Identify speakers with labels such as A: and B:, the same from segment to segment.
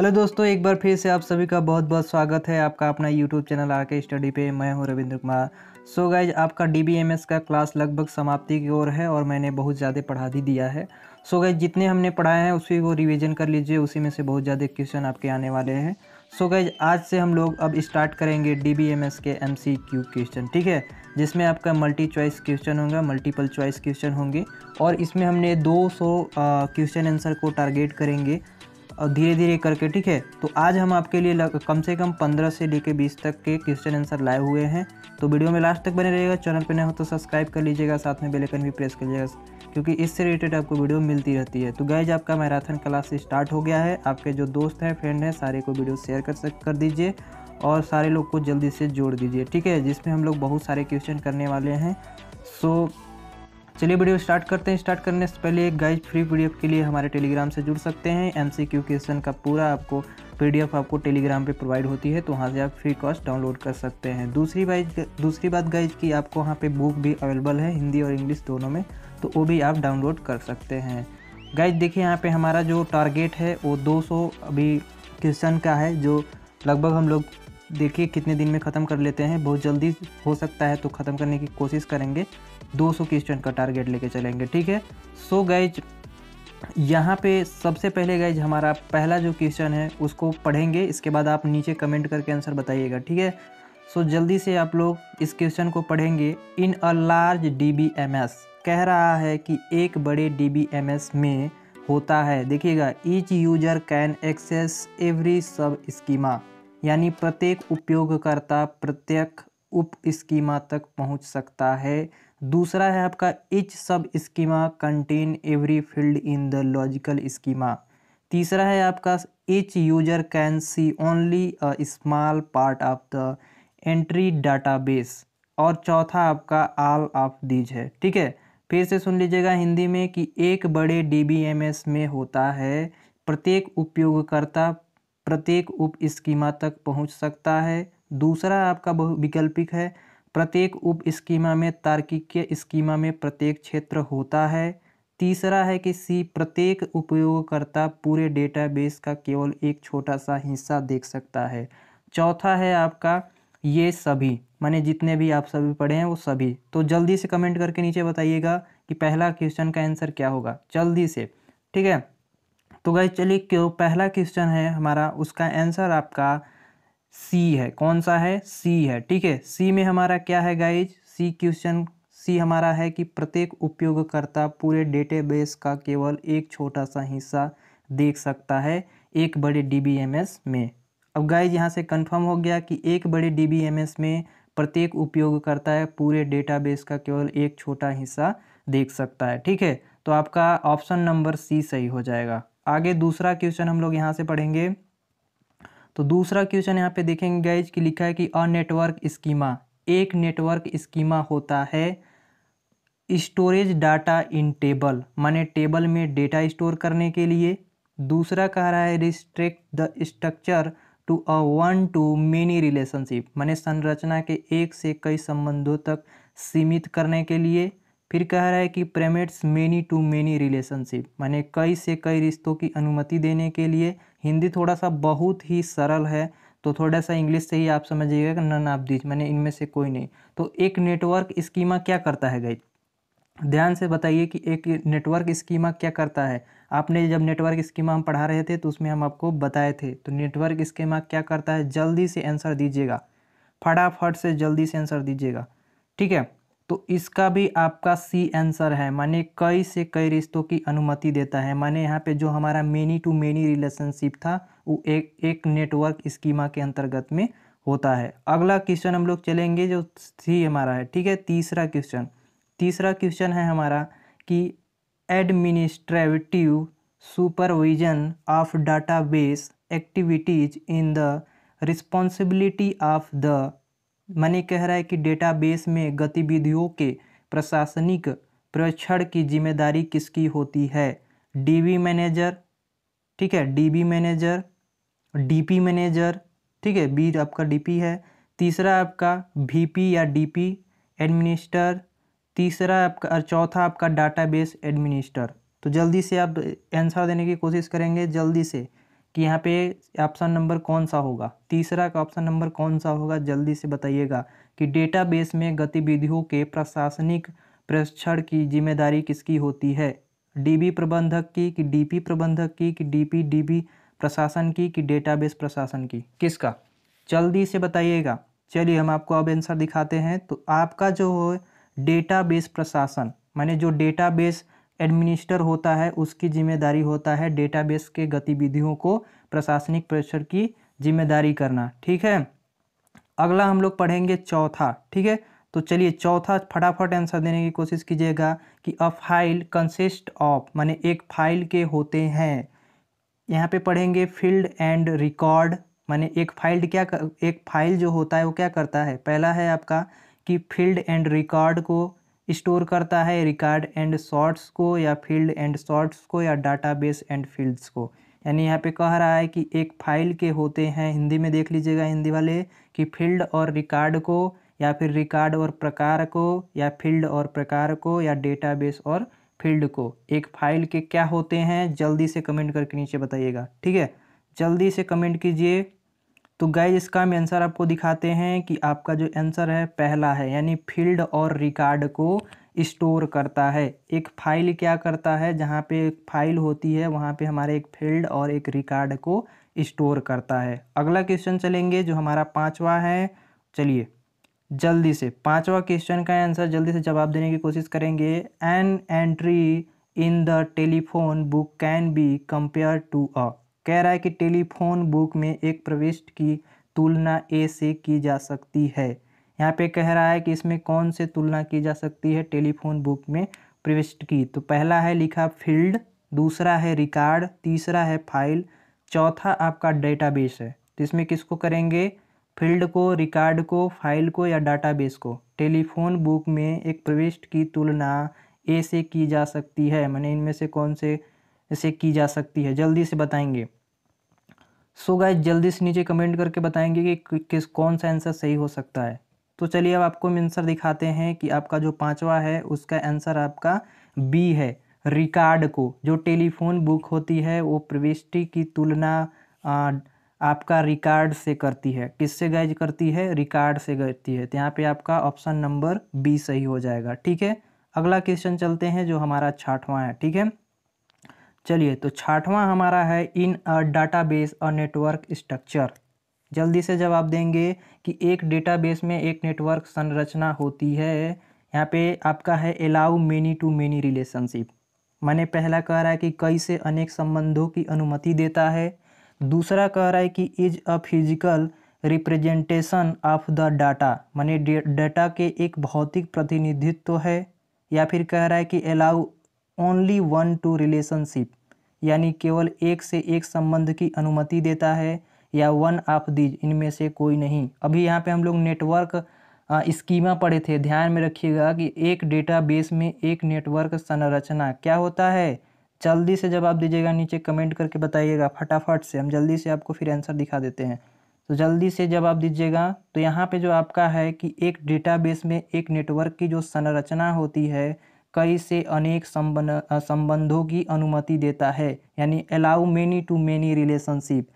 A: hello दोस्तों एक बार फिर से आप सभी का बहुत बहुत स्वागत है आपका अपना यूट्यूब चैनल आके स्टडी पे मैं हूँ Ravindra Kumar so so guys आपका एस का क्लास लगभग समाप्ति की ओर है और मैंने बहुत ज़्यादा पढ़ा भी दिया है सो so गाइज जितने हमने पढ़ाए हैं उसी को रिविजन कर लीजिए उसी में से बहुत ज़्यादा क्वेश्चन आपके आने वाले हैं सो so गाइज आज से हम लोग अब स्टार्ट करेंगे डी बी एम एस के एम सी क्यू क्वेश्चन ठीक है जिसमें आपका मल्टी चॉइस क्वेश्चन होगा मल्टीपल चॉइस क्वेश्चन होंगे और इसमें हमने 200 क्वेश्चन आंसर को टारगेट करेंगे और धीरे धीरे करके ठीक है तो आज हम आपके लिए कम से कम पंद्रह से लेके बीस तक के क्वेश्चन आंसर लाए हुए हैं तो वीडियो में लास्ट तक बने रहेगा चैनल पर नए हो तो सब्सक्राइब कर लीजिएगा साथ में बेलेकन भी प्रेस कर लीजिएगा क्योंकि इससे रिलेटेड आपको वीडियो मिलती रहती है तो गैज आपका मैराथन क्लास स्टार्ट हो गया है आपके जो दोस्त हैं फ्रेंड हैं सारे को वीडियो शेयर कर सक कर दीजिए और सारे लोग को जल्दी से जोड़ दीजिए ठीक है जिसमें हम लोग बहुत सारे क्वेश्चन करने वाले हैं सो so, चलिए वीडियो स्टार्ट करते हैं स्टार्ट करने से पहले गाइज फ्री पीडीएफ के लिए हमारे टेलीग्राम से जुड़ सकते हैं एमसीक्यू क्वेश्चन का पूरा आपको पीडीएफ आपको टेलीग्राम पे प्रोवाइड होती है तो वहाँ से आप फ्री कॉस्ट डाउनलोड कर सकते हैं दूसरी बाइज दूसरी बात गाइज की आपको वहाँ पर बुक भी अवेलेबल है हिंदी और इंग्लिश दोनों में तो वो भी आप डाउनलोड कर सकते हैं गाइज देखिए यहाँ पे हमारा जो टारगेट है वो 200 अभी क्वेश्चन का है जो लगभग हम लोग देखिए कितने दिन में ख़त्म कर लेते हैं बहुत जल्दी हो सकता है तो ख़त्म करने की कोशिश करेंगे 200 क्वेश्चन का टारगेट लेके चलेंगे ठीक है सो गैज यहाँ पे सबसे पहले गैज हमारा पहला जो क्वेश्चन है उसको पढ़ेंगे इसके बाद आप नीचे कमेंट करके आंसर बताइएगा ठीक है सो जल्दी से आप लोग इस क्वेश्चन को पढ़ेंगे in a large D B M S कह रहा है कि एक बड़े डी बी एम एस में होता है देखिएगा each user can access every sub schema यानी प्रत्येक उपयोगकर्ता प्रत्येक उप स्कीमा तक पहुंच सकता है दूसरा है आपका each sub schema contain every field in the logical schema तीसरा है आपका each user can see only a small part of the entire database और चौथा आपका आल ऑफ दीज है ठीक है फिर से सुन लीजिएगा हिंदी में कि एक बड़े डीबीएमएस में होता है प्रत्येक उपयोगकर्ता प्रत्येक उप स्कीमा तक पहुंच सकता है दूसरा आपका बहु विकल्पिक है प्रत्येक उप स्कीमा में तार्किक स्कीमा में प्रत्येक क्षेत्र होता है तीसरा है कि सी प्रत्येक उपयोगकर्ता पूरे डेटाबेस का केवल एक छोटा सा हिस्सा देख सकता है चौथा है आपका ये सभी माने जितने भी आप सभी पढ़े हैं वो सभी तो जल्दी से कमेंट करके नीचे बताइएगा कि पहला क्वेश्चन का आंसर क्या होगा जल्दी से ठीक है तो गए चलिए क्यों पहला क्वेश्चन है हमारा उसका आंसर आपका सी है कौन सा है सी है ठीक है सी में हमारा क्या है गाइज सी क्वेश्चन सी हमारा है कि प्रत्येक उपयोगकर्ता पूरे डेटाबेस का केवल एक छोटा सा हिस्सा देख सकता है एक बड़े डी में अब गाइज यहाँ से कंफर्म हो गया कि एक बड़े डी में प्रत्येक उपयोगकर्ता है पूरे डेटाबेस का केवल एक छोटा हिस्सा देख सकता है ठीक है तो आपका ऑप्शन नंबर सी सही हो जाएगा आगे दूसरा क्वेश्चन हम लोग यहाँ से पढ़ेंगे तो दूसरा क्वेश्चन यहाँ पे देखेंगे गैज कि लिखा है कि अ नेटवर्क स्कीमा एक नेटवर्क स्कीमा होता है स्टोरेज डाटा इन टेबल माने टेबल में डेटा स्टोर करने के लिए दूसरा कह रहा है restrict the structure to a one to many relationship माने संरचना के एक से कई संबंधों तक सीमित करने के लिए फिर कह रहा है कि permits many to many relationship माने कई से कई रिश्तों की अनुमति देने के लिए हिंदी थोड़ा सा बहुत ही सरल है तो थोड़ा सा इंग्लिश से ही आप समझिएगा कि नन ऑफ दीज मैंने इनमें से कोई नहीं तो एक नेटवर्क स्कीमा क्या करता है गई ध्यान से बताइए कि एक नेटवर्क स्कीमा क्या करता है आपने जब नेटवर्क स्कीमा हम पढ़ा रहे थे तो उसमें हम आपको बताए थे तो नेटवर्क स्कीमा क्या करता है जल्दी से आंसर दीजिएगा फटाफट से जल्दी से आंसर दीजिएगा ठीक है तो इसका भी आपका सी आंसर है माने कई से कई रिश्तों की अनुमति देता है माने यहाँ पे जो हमारा मेनी टू मेनी रिलेशनशिप था वो एक एक नेटवर्क स्कीमा के अंतर्गत में होता है अगला क्वेश्चन हम लोग चलेंगे जो सी हमारा है ठीक है तीसरा क्वेश्चन तीसरा क्वेश्चन है हमारा कि administrative supervision of data activities in the responsibility of the money कह रहा है कि डेटाबेस में गतिविधियों के प्रशासनिक प्रक्षण की जिम्मेदारी किसकी होती है डीबी मैनेजर ठीक है डीबी मैनेजर डीपी मैनेजर ठीक है बी आपका डीपी है तीसरा आपका वीपी या डीपी एडमिनिस्टर तीसरा आपका और चौथा आपका डाटाबेस एडमिनिस्टर तो जल्दी से आप आंसर देने की कोशिश करेंगे जल्दी से कि यहाँ पे ऑप्शन नंबर कौन सा होगा तीसरा का ऑप्शन नंबर कौन सा होगा जल्दी से बताइएगा कि डेटाबेस में गतिविधियों के प्रशासनिक प्रशिक्षण की जिम्मेदारी किसकी होती है डीबी प्रबंधक की कि डीपी प्रबंधक की कि डीपी डीबी प्रशासन की कि डेटाबेस प्रशासन की किसका जल्दी से बताइएगा चलिए हम आपको अब आंसर दिखाते हैं तो आपका जो हो डेटाबेस प्रशासन माने जो डेटाबेस एडमिनिस्टर होता है उसकी जिम्मेदारी होता है डेटाबेस के गतिविधियों को प्रशासनिक परिसर की जिम्मेदारी करना ठीक है अगला हम लोग पढ़ेंगे चौथा ठीक है तो चलिए चौथा फटाफट आंसर देने की कोशिश कीजिएगा कि अ फाइल कंसिस्ट ऑफ माने एक फाइल के होते हैं यहाँ पे पढ़ेंगे फील्ड एंड रिकॉर्ड माने एक फाइल क्या एक फाइल जो होता है वो क्या करता है पहला है आपका कि फील्ड एंड रिकॉर्ड को स्टोर करता है रिकॉर्ड एंड शॉर्ट्स को या फील्ड एंड शॉर्ट्स को या डाटाबेस एंड फील्ड्स को यानी यहाँ पे कह रहा है कि एक फाइल के होते हैं हिंदी में देख लीजिएगा हिंदी वाले कि फील्ड और रिकॉर्ड को या फिर रिकॉर्ड और प्रकार को या फील्ड और प्रकार को या डेटाबेस और फील्ड को एक फाइल के क्या होते हैं जल्दी से कमेंट करके नीचे बताइएगा ठीक है जल्दी से कमेंट कीजिए तो गाइज इसका हम आंसर आपको दिखाते हैं कि आपका जो आंसर है पहला है यानी फील्ड और रिकॉर्ड को स्टोर करता है एक फाइल क्या करता है जहाँ पे एक फाइल होती है वहाँ पे हमारे एक फील्ड और एक रिकॉर्ड को स्टोर करता है अगला क्वेश्चन चलेंगे जो हमारा पांचवा है चलिए जल्दी से पांचवा क्वेश्चन का आंसर जल्दी से जवाब देने की कोशिश करेंगे an entry in the telephone book can be compare to a कह रहा है कि टेलीफोन बुक में एक प्रविष्ट की तुलना ए से की जा सकती है यहाँ पे कह रहा है कि इसमें कौन से तुलना की जा सकती है टेलीफोन बुक में प्रविष्ट की तो पहला है लिखा फील्ड दूसरा है रिकॉर्ड तीसरा है फाइल चौथा आपका डेटाबेस है तो इसमें किसको करेंगे फील्ड को रिकॉर्ड को फाइल को या डाटाबेस को टेलीफोन बुक में एक प्रविष्ट की तुलना ए से की जा सकती है मैंने इनमें से कौन से इसे की जा सकती है जल्दी से बताएंगे सो गाइज जल्दी से नीचे कमेंट करके बताएंगे कि किस कौन सा आंसर सही हो सकता है तो चलिए अब आपको हम आंसर दिखाते हैं कि आपका जो पांचवा है उसका आंसर आपका बी है रिकार्ड को जो टेलीफोन बुक होती है वो प्रविष्टि की तुलना आ, आपका रिकार्ड से करती है किससे गैज करती है रिकार्ड से करती है तो यहाँ पे आपका ऑप्शन नंबर बी सही हो जाएगा ठीक है अगला क्वेश्चन चलते हैं जो हमारा छठवां है ठीक है चलिए तो छाठवां हमारा है इन अ डाटाबेस और नेटवर्क स्ट्रक्चर जल्दी से जवाब देंगे कि एक डेटाबेस में एक नेटवर्क संरचना होती है यहाँ पे आपका है allow many to many relationship मैंने पहला कह रहा है कि कई से अनेक संबंधों की अनुमति देता है दूसरा कह रहा है कि is a physical representation of the data मैंने डाटा के एक भौतिक प्रतिनिधित्व तो है या फिर कह रहा है कि allow only one to relationship यानी केवल एक से एक संबंध की अनुमति देता है या वन ऑफ दीज इनमें से कोई नहीं अभी यहाँ पे हम लोग नेटवर्क स्कीमा पढ़े थे ध्यान में रखिएगा कि एक डेटाबेस में एक नेटवर्क संरचना क्या होता है जल्दी से जवाब दीजिएगा नीचे कमेंट करके बताइएगा फटाफट से हम जल्दी से आपको फिर आंसर दिखा देते हैं तो जल्दी से जवाब दीजिएगा तो यहाँ पे जो आपका है कि एक डेटाबेस में एक नेटवर्क की जो संरचना होती है कई से अनेक संबंध संबंधों की अनुमति देता है यानी allow many to many relationship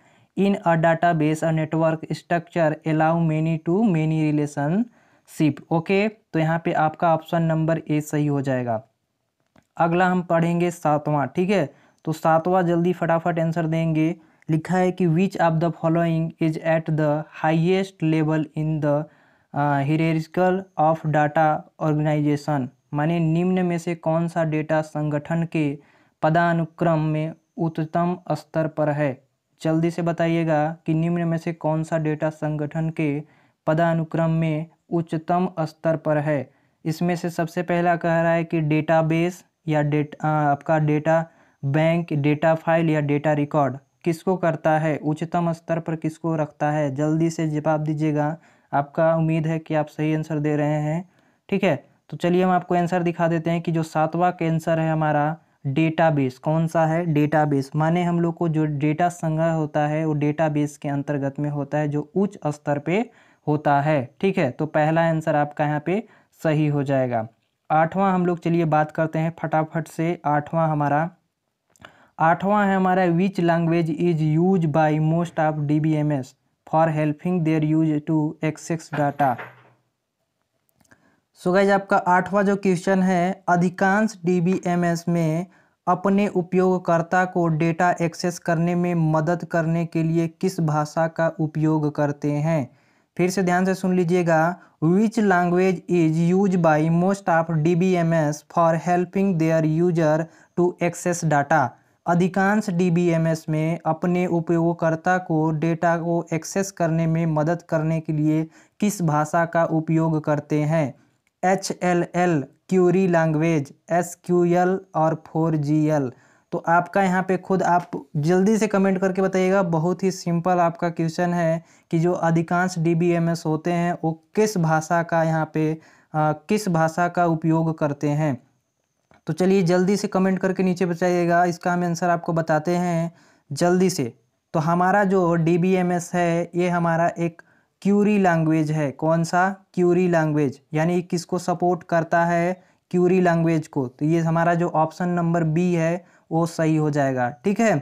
A: in a base a network structure allow many to many relationship okay तो यहाँ पे आपका ऑप्शन नंबर ए सही हो जाएगा अगला हम पढ़ेंगे सातवां ठीक है तो सातवां जल्दी फटाफट आंसर देंगे लिखा है कि which of the following is at the highest level in the hierarchical of data organization माने निम्न में से कौन सा डेटा संगठन के पदानुक्रम में उच्चतम स्तर पर है जल्दी से बताइएगा कि निम्न में से कौन सा डेटा संगठन के पदानुक्रम में उच्चतम स्तर पर है इसमें से सबसे पहला कह रहा है कि डेटाबेस या डेट आपका डेटा बैंक डेटा फाइल या डेटा रिकॉर्ड किसको करता है उच्चतम स्तर पर किसको रखता है जल्दी से जवाब दीजिएगा आपका उम्मीद है कि आप सही आंसर दे रहे हैं ठीक है तो चलिए हम आपको आंसर दिखा देते हैं कि जो सातवा आंसर है हमारा डेटाबेस कौन सा है डेटाबेस माने हम लोग को जो डेटा संग्रह होता है वो डेटाबेस के अंतर्गत में होता है जो उच्च स्तर पे होता है ठीक है तो पहला आंसर आपका यहाँ पे सही हो जाएगा आठवां हम लोग चलिए बात करते हैं फटाफट से आठवां हमारा आठवां है हमारा which language is use by most of D B M S for helping their use to access data so guys आपका आठवां जो क्वेश्चन है अधिकांश डीबीएमएस में अपने उपयोगकर्ता को डेटा एक्सेस करने में मदद करने के लिए किस भाषा का उपयोग करते हैं फिर से ध्यान से सुन लीजिएगा which language is use by most of D B M S for helping their user to access data अधिकांश डी बी एम एस में अपने उपयोगकर्ता को डेटा को एक्सेस करने में मदद करने के लिए किस भाषा का उपयोग करते हैं H L L query language S Q L और फोर जी एल तो आपका यहाँ पे खुद आप जल्दी से कमेंट करके बताइएगा बहुत ही सिंपल आपका क्वेश्चन है कि जो अधिकांश डी होते हैं वो किस भाषा का यहाँ पे आ, किस भाषा का उपयोग करते हैं तो चलिए जल्दी से कमेंट करके नीचे बताइएगा इसका हम आंसर आपको बताते हैं जल्दी से तो हमारा जो डी है ये हमारा एक क्यूरी लैंग्वेज है कौन सा क्यूरी लैंग्वेज यानी किसको सपोर्ट करता है क्यूरी लैंग्वेज को तो ये हमारा जो ऑप्शन नंबर बी है वो सही हो जाएगा ठीक है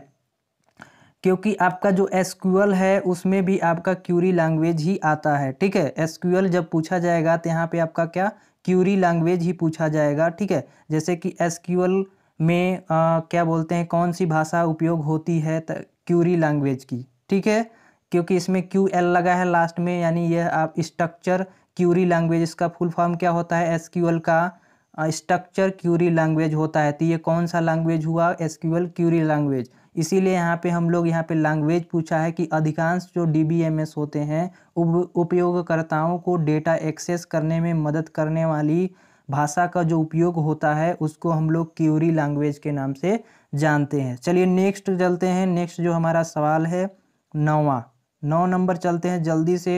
A: क्योंकि आपका जो एसक्यूएल है उसमें भी आपका क्यूरी लैंग्वेज ही आता है ठीक है एसक्यूएल जब पूछा जाएगा तो यहाँ पे आपका क्या क्यूरी लैंग्वेज ही पूछा जाएगा ठीक है जैसे कि एसक्यूएल में आ, क्या बोलते हैं कौन सी भाषा उपयोग होती है क्यूरी लैंग्वेज की ठीक है क्योंकि इसमें क्यू एल लगा है लास्ट में यानी यह आप स्ट्रक्चर क्यूरी लैंग्वेज इसका फुल फॉर्म क्या होता है एस क्यू एल का स्ट्रक्चर क्यूरी लैंग्वेज होता है तो ये कौन सा लैंग्वेज हुआ S Q L query language इसीलिए यहाँ पे हम लोग यहाँ पे लैंग्वेज पूछा है कि अधिकांश जो डी होते हैं उपयोगकर्ताओं को डेटा एक्सेस करने में मदद करने वाली भाषा का जो उपयोग होता है उसको हम लोग क्यूरी लैंग्वेज के नाम से जानते हैं चलिए नेक्स्ट चलते हैं नेक्स्ट जो हमारा सवाल है नौवा नौ नंबर चलते हैं जल्दी से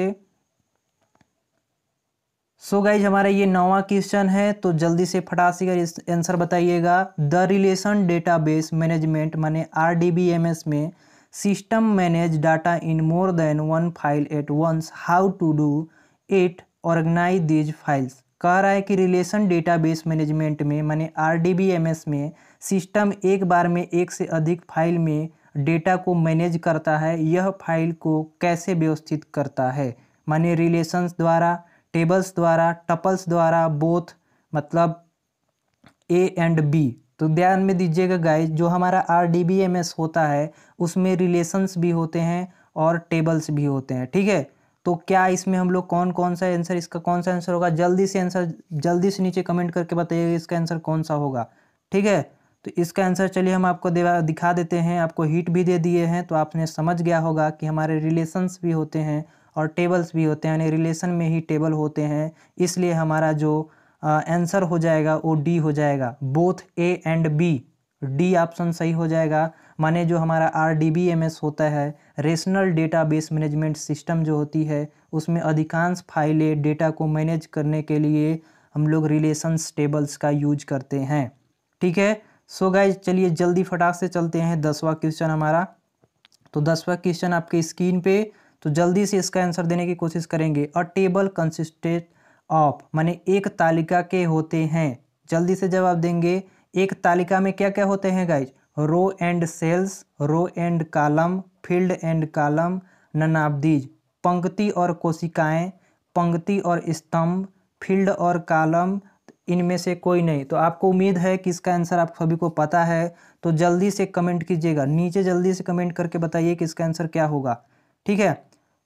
A: सो so गाइज हमारा ये नौवा क्वेश्चन है तो जल्दी से फटाक से इस आंसर बताइएगा द रिलेशन डेटाबेस मैनेजमेंट माने आर में system manage data in more than one file at once how to do it organize these files कह रहा है कि रिलेशन डेटाबेस मैनेजमेंट में माने आर में सिस्टम एक बार में एक से अधिक फाइल में डेटा को मैनेज करता है यह फाइल को कैसे व्यवस्थित करता है माने रिलेशंस द्वारा टेबल्स द्वारा टपल्स द्वारा बोथ मतलब ए एंड बी तो ध्यान में दीजिएगा गाइस जो हमारा R D B M S होता है उसमें रिलेशंस भी होते हैं और टेबल्स भी होते हैं ठीक है तो क्या इसमें हम लोग कौन कौन सा आंसर इसका कौन सा आंसर होगा जल्दी से आंसर जल्दी से नीचे कमेंट करके बताइएगा इसका आंसर कौन सा होगा ठीक है तो इसका आंसर चलिए हम आपको दिखा देते हैं आपको हीट भी दे दिए हैं तो आपने समझ गया होगा कि हमारे रिलेशंस भी होते हैं और टेबल्स भी होते हैं यानी रिलेशन में ही टेबल होते हैं इसलिए हमारा जो आंसर हो जाएगा वो डी हो जाएगा both A and B D option सही हो जाएगा माने जो हमारा R D B M S होता है relational data base management system जो होती है उसमें अधिकांश फाइलें डेटा को मैनेज करने के लिए हम लोग रिलेशंस टेबल्स का यूज करते हैं ठीक है सो गाय चलिए जल्दी फटाक से चलते हैं दसवा क्वेश्चन हमारा तो दसवा क्वेश्चन आपके स्क्रीन पे तो जल्दी से इसका आंसर देने की कोशिश करेंगे अ टेबल कंसिस्टेड ऑफ माने एक तालिका के होते हैं जल्दी से जवाब देंगे एक तालिका में क्या क्या होते हैं guys row and cells row and column field and column none of these पंक्ति और कोशिकाएं पंक्ति और स्तंभ फील्ड और कालम इनमें से कोई नहीं तो आपको उम्मीद है कि इसका आंसर आप सभी को पता है तो जल्दी से कमेंट कीजिएगा नीचे जल्दी से कमेंट करके बताइए कि इसका आंसर क्या होगा ठीक है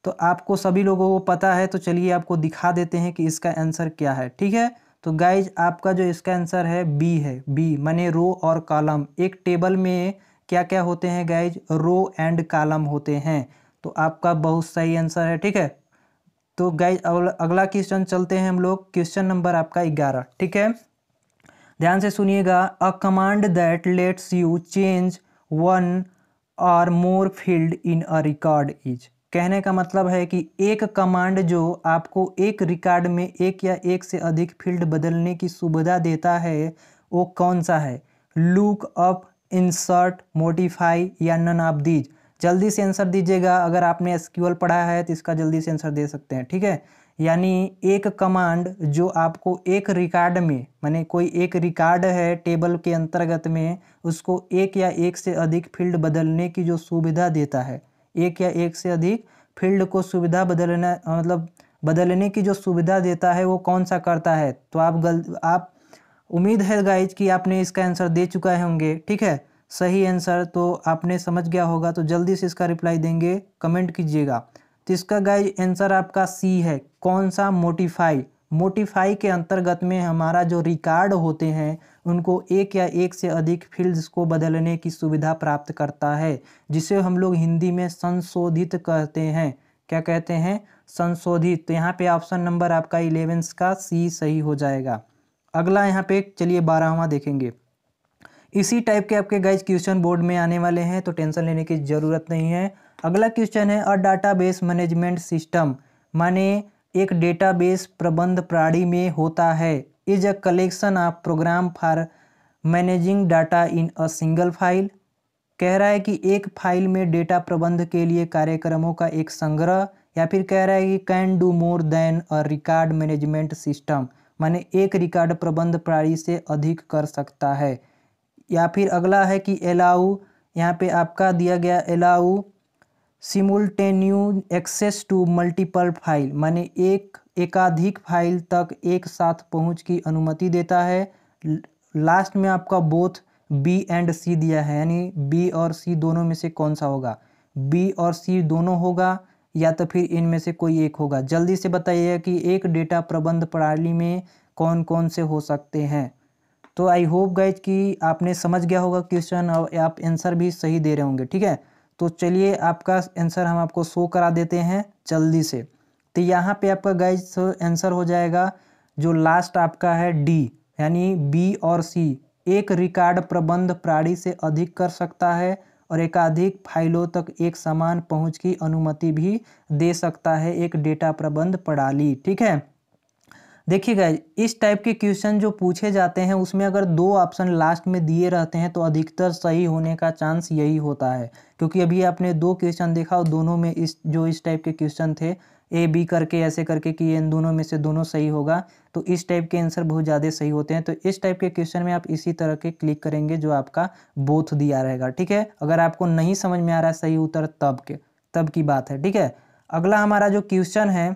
A: तो आपको सभी लोगों को पता है तो चलिए आपको दिखा देते हैं कि इसका आंसर क्या है ठीक है तो गाइज आपका जो इसका आंसर है बी है बी माने रो और कॉलम एक टेबल में क्या क्या होते हैं गाइज रो एंड कॉलम होते हैं तो आपका बहुत सही आंसर है ठीक है तो गाइज अगला क्वेश्चन चलते हैं हम लोग क्वेश्चन नंबर आपका ग्यारह ठीक है ध्यान से सुनिएगा a command that lets you change one or more field in a record is कहने का मतलब है कि एक कमांड जो आपको एक रिकॉर्ड में एक या एक से अधिक फील्ड बदलने की सुविधा देता है वो कौन सा है लुक अप इंसर्ट मोडिफाई या नन ऑफ दीज जल्दी से आंसर दीजिएगा अगर आपने एस पढ़ा है तो इसका जल्दी से आंसर दे सकते हैं ठीक है यानी एक कमांड जो आपको एक रिकॉर्ड में माने कोई एक रिकॉर्ड है टेबल के अंतर्गत में उसको एक या एक से अधिक फील्ड बदलने की जो सुविधा देता है एक या एक से अधिक फील्ड को सुविधा बदलना मतलब बदलने की जो सुविधा देता है वो कौन सा करता है तो आप गल आप उम्मीद है गाइज कि आपने इसका आंसर दे चुका है होंगे ठीक है सही आंसर तो आपने समझ गया होगा तो जल्दी से इसका रिप्लाई देंगे कमेंट कीजिएगा तो इसका गाइज आंसर आपका सी है कौन सा मोटिफाई मोटिफाई के अंतर्गत में हमारा जो रिकॉर्ड होते हैं उनको एक या एक से अधिक फील्ड्स को बदलने की सुविधा प्राप्त करता है जिसे हम लोग हिंदी में संशोधित कहते हैं क्या कहते हैं संशोधित तो यहाँ पे ऑप्शन नंबर आपका इलेवेंस का सी सही हो जाएगा अगला यहाँ पे चलिए बारहवा देखेंगे इसी टाइप के आपके गाइज क्वेश्चन बोर्ड में आने वाले हैं तो टेंशन लेने की ज़रूरत नहीं है अगला क्वेश्चन है अ बेस मैनेजमेंट सिस्टम माने एक डेटाबेस प्रबंध प्रणाली में होता है is a collection of program for managing data in a single file कह रहा है कि एक फाइल में डेटा प्रबंध के लिए कार्यक्रमों का एक संग्रह या फिर कह रहा है कि can do more than a record management system माने एक रिकॉर्ड प्रबंध प्रणाली से अधिक कर सकता है या फिर अगला है कि एलाउ यहाँ पे आपका दिया गया allow simultaneous access to multiple file माने एक एकाधिक फाइल तक एक साथ पहुँच की अनुमति देता है लास्ट में आपका बोथ बी एंड सी दिया है यानी बी और सी दोनों में से कौन सा होगा बी और सी दोनों होगा या तो फिर इनमें से कोई एक होगा जल्दी से बताइए कि एक डेटा प्रबंध प्रणाली में कौन कौन से हो सकते हैं तो आई होप गाइज कि आपने समझ गया होगा क्वेश्चन और आप आंसर भी सही दे रहे होंगे ठीक है तो चलिए आपका आंसर हम आपको शो करा देते हैं जल्दी से तो यहाँ पे आपका गाइज आंसर हो जाएगा जो लास्ट आपका है डी यानी बी और सी एक रिकॉर्ड प्रबंध प्राणी से अधिक कर सकता है और एकाधिक फाइलों तक एक समान पहुंच की अनुमति भी दे सकता है एक डेटा प्रबंध प्रणाली ठीक है देखिएगा इस टाइप के क्वेश्चन जो पूछे जाते हैं उसमें अगर दो ऑप्शन लास्ट में दिए रहते हैं तो अधिकतर सही होने का चांस यही होता है क्योंकि अभी आपने दो क्वेश्चन देखा और दोनों में इस जो इस टाइप के क्वेश्चन थे ए बी करके ऐसे करके कि इन दोनों में से दोनों सही होगा तो इस टाइप के आंसर बहुत ज़्यादा सही होते हैं तो इस टाइप के क्वेश्चन में आप इसी तरह के क्लिक करेंगे जो आपका बोथ दिया रहेगा ठीक है अगर आपको नहीं समझ में आ रहा सही उत्तर तब के तब की बात है ठीक है अगला हमारा जो क्वेश्चन है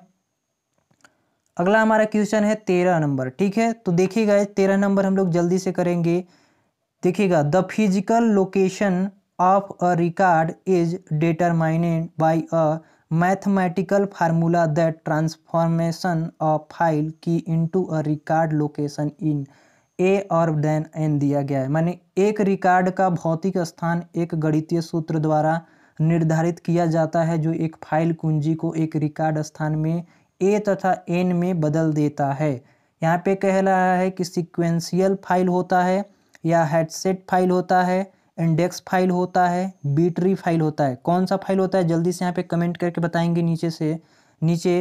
A: अगला हमारा क्वेश्चन है तेरह नंबर ठीक है तो देखिएगा तेरह नंबर हम लोग जल्दी से करेंगे देखिएगा the physical location of a record is determined by a mathematical formula that transformation of file key into a record location in a और देन एन दिया गया है माने एक रिकॉर्ड का भौतिक स्थान एक गणितीय सूत्र द्वारा निर्धारित किया जाता है जो एक फाइल कुंजी को एक रिकॉर्ड स्थान में ए तथा एन में बदल देता है यहाँ पे कह रहा है कि सिक्वेंशियल फाइल होता है या हेडसेट फाइल होता है इंडेक्स फाइल होता है बीटरी फाइल होता है कौन सा फाइल होता है जल्दी से यहाँ पे कमेंट करके बताएंगे नीचे से नीचे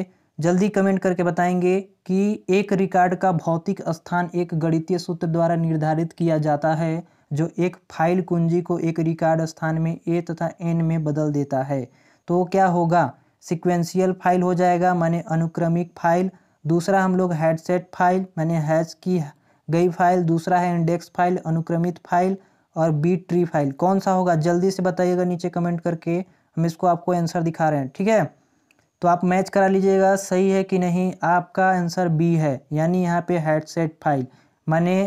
A: जल्दी कमेंट करके बताएंगे कि एक रिकॉर्ड का भौतिक स्थान एक गणितीय सूत्र द्वारा निर्धारित किया जाता है जो एक फाइल कुंजी को एक रिकॉर्ड स्थान में ए तथा एन में बदल देता है तो क्या होगा सिक्वेंशियल फाइल हो जाएगा माने अनुक्रमिक फाइल दूसरा हम लोग हेडसेट फाइल माने हैज की गई फाइल दूसरा है इंडेक्स फाइल अनुक्रमित फाइल और बी ट्री फाइल कौन सा होगा जल्दी से बताइएगा नीचे कमेंट करके हम इसको आपको आंसर दिखा रहे हैं ठीक है तो आप मैच करा लीजिएगा सही है कि नहीं आपका आंसर बी है यानी यहाँ पे हेडसेट फाइल माने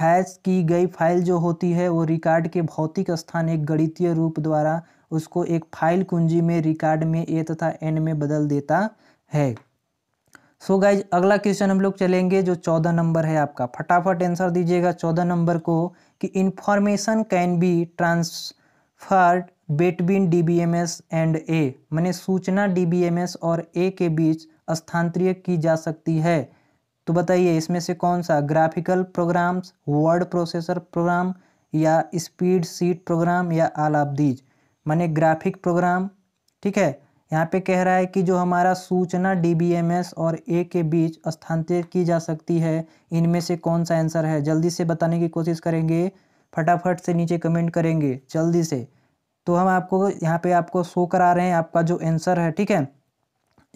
A: हैश की गई फाइल जो होती है वो रिकॉर्ड के भौतिक स्थान एक गणितीय रूप द्वारा उसको एक फाइल कुंजी में रिकॉर्ड में ए तथा एन में बदल देता है सो so गाइज अगला क्वेश्चन हम लोग चलेंगे जो चौदह नंबर है आपका फटाफट आंसर दीजिएगा चौदह नंबर को कि information can be transfer between DBMS and a मैंने सूचना डीबीएमएस और ए के बीच स्थानांतरित की जा सकती है तो बताइए इसमें से कौन सा graphical programs word processor program या स्पीड सीट प्रोग्राम या आल ऑफ दीज माने ग्राफिक प्रोग्राम ठीक है यहाँ पे कह रहा है कि जो हमारा सूचना डीबीएमएस और ए के बीच स्थानांतरित की जा सकती है इनमें से कौन सा आंसर है जल्दी से बताने की कोशिश करेंगे फटाफट से नीचे कमेंट करेंगे जल्दी से तो हम आपको यहाँ पे आपको शो करा रहे हैं आपका जो आंसर है ठीक है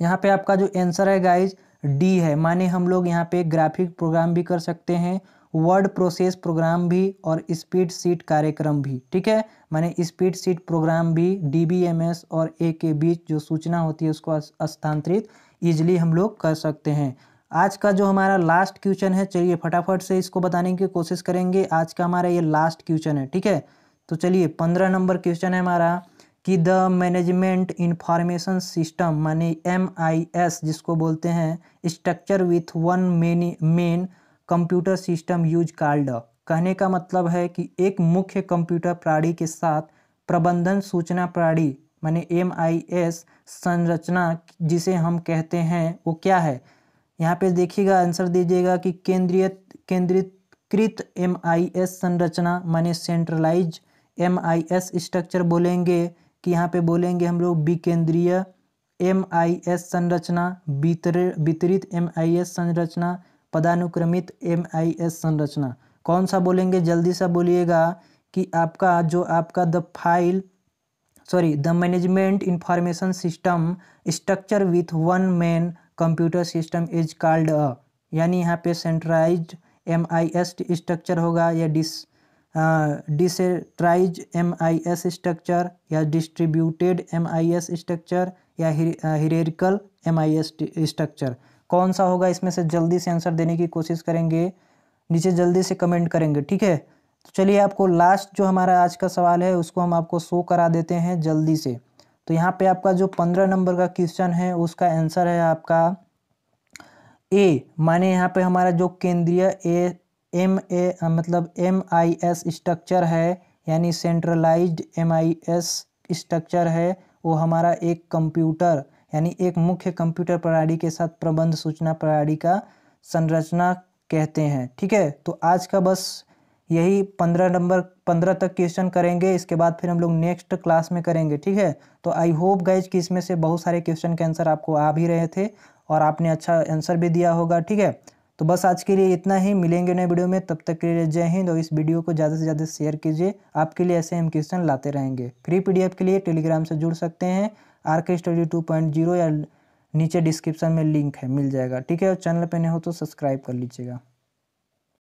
A: यहाँ पे आपका जो आंसर है गाइज डी है माने हम लोग यहाँ पे ग्राफिक प्रोग्राम भी कर सकते हैं वर्ड प्रोसेस प्रोग्राम भी और स्पीड सीट कार्यक्रम भी ठीक है माने स्पीड सीट प्रोग्राम भी डीबीएमएस और ए के बीच जो सूचना होती है उसको स्थानांतरित ईजिली हम लोग कर सकते हैं आज का जो हमारा लास्ट क्वेश्चन है चलिए फटाफट से इसको बताने की कोशिश करेंगे आज का हमारा ये लास्ट क्वेश्चन है ठीक है तो चलिए पंद्रह नंबर क्वेश्चन है हमारा कि द मैनेजमेंट इंफॉर्मेशन सिस्टम माने एम आई एस जिसको बोलते हैं structure with one main main computer system use card कहने का मतलब है कि एक मुख्य कंप्यूटर प्राणी के साथ प्रबंधन सूचना प्राणी माने एम आई एस संरचना जिसे हम कहते हैं वो क्या है यहाँ पे देखिएगा आंसर दीजिएगा कि केंद्रीय एम आई एस संरचना माने centralize M I S structure बोलेंगे कि यहाँ पे बोलेंगे हम लोग विकेंद्रीय एम आई एस संरचना वितरित एम आई एस संरचना पदानुक्रमित एम आई एस संरचना कौन सा बोलेंगे जल्दी सा बोलिएगा कि आपका जो आपका the file sorry the management information system structure with one man computer system is called a यानी यहाँ पे centralized M I S structure होगा या dis decentralize M I S structure या distributed M I S structure या hierarchical M I S structure कौन सा होगा इसमें से जल्दी से आंसर देने की कोशिश करेंगे नीचे जल्दी से कमेंट करेंगे ठीक है तो चलिए आपको लास्ट जो हमारा आज का सवाल है उसको हम आपको शो करा देते हैं जल्दी से तो यहाँ पे आपका जो पंद्रह नंबर का क्वेश्चन है उसका आंसर है आपका ए माने यहाँ पे हमारा जो केंद्रीय ए एम ए मतलब एम आई एस स्ट्रक्चर है यानी centralized M I S structure है वो हमारा एक कंप्यूटर यानी एक मुख्य कंप्यूटर प्रणाली के साथ प्रबंध सूचना प्रणाली का संरचना कहते हैं ठीक है तो आज का बस यही पंद्रह नंबर पंद्रह तक क्वेश्चन करेंगे इसके बाद फिर हम लोग नेक्स्ट क्लास में करेंगे ठीक है तो आई होप गाइज कि इसमें से बहुत सारे क्वेश्चन के आंसर आपको आ भी रहे थे और आपने अच्छा आंसर भी दिया होगा ठीक है तो बस आज के लिए इतना ही मिलेंगे नए वीडियो में तब तक के लिए जय हिंद और इस वीडियो को ज़्यादा से ज़्यादा शेयर कीजिए आपके लिए ऐसे हम क्वेश्चन लाते रहेंगे फ्री पीडीएफ के लिए टेलीग्राम से जुड़ सकते हैं आर के स्टडी टू पॉइंट जीरो या नीचे डिस्क्रिप्शन में लिंक है मिल जाएगा ठीक है और चैनल पर नहीं हो तो सब्सक्राइब कर लीजिएगा